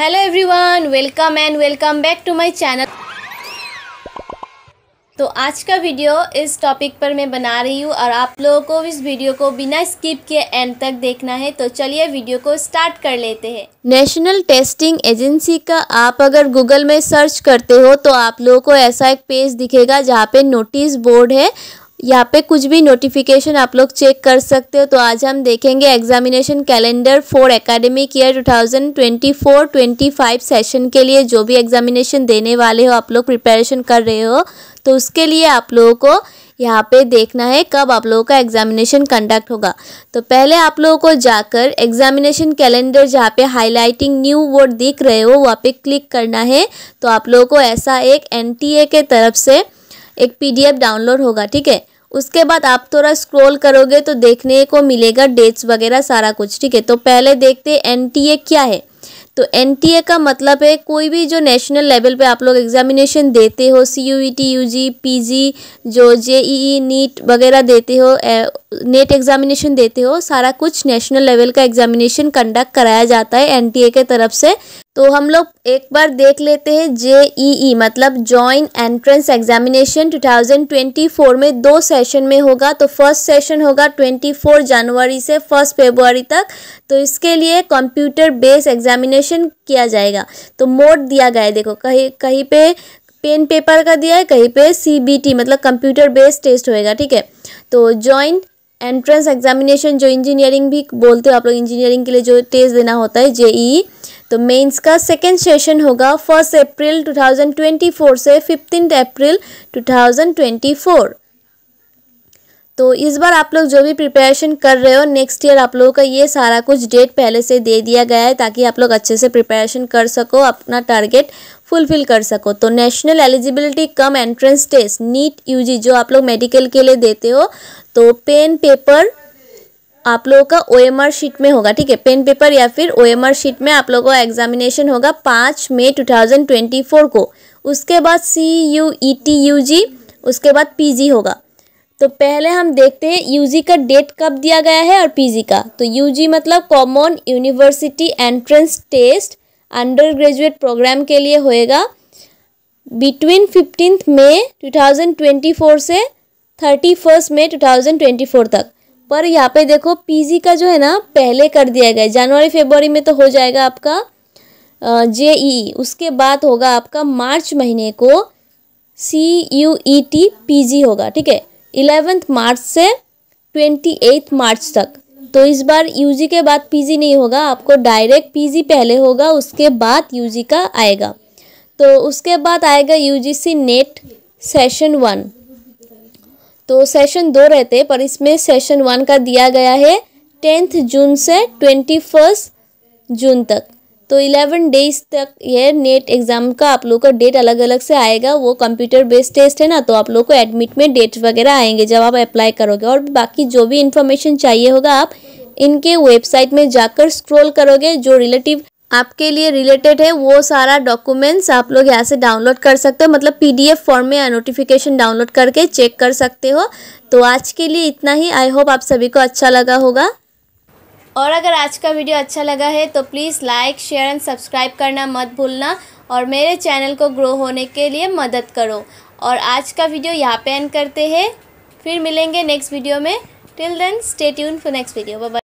Hello everyone welcome and welcome back to my channel तो आज का वीडियो इस टॉपिक पर मैं बना रही हूँ और आप लोगों को इस वीडियो को बिना स्किप किए एंड तक देखना है तो चलिए वीडियो को स्टार्ट कर लेते हैं नेशनल टेस्टिंग एजेंसी का आप अगर गूगल में सर्च करते हो तो आप लोगों को ऐसा एक पेज दिखेगा जहाँ पे नोटिस बोर्ड है यहाँ पे कुछ भी नोटिफिकेशन आप लोग चेक कर सकते हो तो आज हम देखेंगे examination calendar for academic year 2024-25 session के लिए जो भी एग्जामिनेशन देने वाले हो आप लोग प्रिपरेशन कर रहे हो तो उसके लिए आप लोगों को यहाँ पे देखना है कब आप लोगों का एग्जामिनेशन कंडक्ट होगा तो पहले आप लोगों को जाकर एग्जामिनेशन कैलेंडर जहाँ पे हाईलाइटिंग न्यू वर्ड दिख रहे हो वहाँ पे क्लिक करना है तो आप लोगों को ऐसा एक एनटीए के तरफ से एक पीडीएफ डाउनलोड होगा ठीक है उसके बाद आप थोड़ा स्क्रॉल करोगे तो देखने को मिलेगा डेट्स वगैरह सारा कुछ ठीक है तो पहले देखते एन क्या है तो एन का मतलब है कोई भी जो नेशनल लेवल पे आप लोग एग्जामिनेशन देते हो C U E T U G P G जो जे ई ई नीट वगैरह देते हो नेट एग्जामिनेशन देते हो सारा कुछ नेशनल लेवल का एग्जामिनेशन कंडक्ट कराया जाता है एन के तरफ से तो हम लोग एक बार देख लेते हैं जेईई मतलब जॉइन एंट्रेंस एग्जामिनेशन 2024 में दो सेशन में होगा तो फर्स्ट सेशन होगा 24 जनवरी से फर्स्ट फरवरी तक तो इसके लिए कंप्यूटर बेस एग्जामिनेशन किया जाएगा तो मोड दिया गया है देखो कहीं कहीं पे पेन पेपर का दिया है कहीं पे सीबीटी मतलब कंप्यूटर बेस्ड टेस्ट होएगा ठीक है तो जॉइंट एंट्रेंस एग्जामिनेशन जो इंजीनियरिंग भी बोलते हो आप लोग इंजीनियरिंग के लिए जो टेस्ट देना होता है ई तो मेंस का सेकेंड सेशन होगा फर्स्ट अप्रैल 2024 से फिफ्टीन अप्रैल 2024 तो इस बार आप लोग जो भी प्रिपरेशन कर रहे हो नेक्स्ट ईयर आप लोगों का ये सारा कुछ डेट पहले से दे दिया गया है ताकि आप लोग अच्छे से प्रिपरेशन कर सको अपना टारगेट फुलफिल कर सको तो national eligibility cum entrance test NEET U जो आप लोग मेडिकल के लिए देते हो तो पेन पेपर आप लोगों का ओ एम आर शीट में होगा ठीक है पेन पेपर या फिर ओ एम आर शीट में आप लोगों का एग्जामिनेशन होगा पाँच मई फोर को उसके बाद C U E T U G उसके बाद पी जी होगा तो पहले हम देखते हैं यू जी का डेट कब दिया गया है और पी जी का तो यू जी मतलब common university entrance test under graduate program के लिए होएगा between fifteen May two thousand twenty four से thirty first May two thousand twenty four तक पर यहाँ पे देखो पीजी का जो है ना पहले कर दिया गया जनवरी फेबर में तो हो जाएगा आपका जे ई e e। उसके बाद होगा आपका मार्च महीने को C U E T P G होगा ठीक है इलेवेंथ मार्च से ट्वेंटी एथ मार्च तक तो इस बार यूजी के बाद पीजी नहीं होगा आपको डायरेक्ट पीजी पहले होगा उसके बाद यूजी का आएगा तो उसके बाद आएगा यूजीसी नेट सेशन वन तो सेशन दो रहते पर इसमें सेशन वन का दिया गया है टेंथ जून से ट्वेंटी फर्स्ट जून तक तो इलेवन डेज तक ये नेट एग्ज़ाम का आप लोग का डेट अलग अलग से आएगा वो कंप्यूटर बेस्ड टेस्ट है ना तो आप लोग को एडमिट में डेट वगैरह आएंगे जब आप अप्लाई करोगे और बाकी जो भी इन्फॉर्मेशन चाहिए होगा आप इनके वेबसाइट में जाकर स्क्रॉल करोगे जो रिलेटिव आपके लिए रिलेटेड है वो सारा डॉक्यूमेंट्स आप लोग यहाँ से डाउनलोड कर सकते हो मतलब पीडीएफ फॉर्म में नोटिफिकेशन डाउनलोड करके चेक कर सकते हो तो आज के लिए इतना ही आई होप आप सभी को अच्छा लगा होगा और अगर आज का वीडियो अच्छा लगा है तो please like share and subscribe करना मत भूलना और मेरे चैनल को ग्रो होने के लिए मदद करो और आज का वीडियो यहाँ पे एंड करते हैं फिर मिलेंगे नेक्स्ट वीडियो में till then stay tuned for next video bye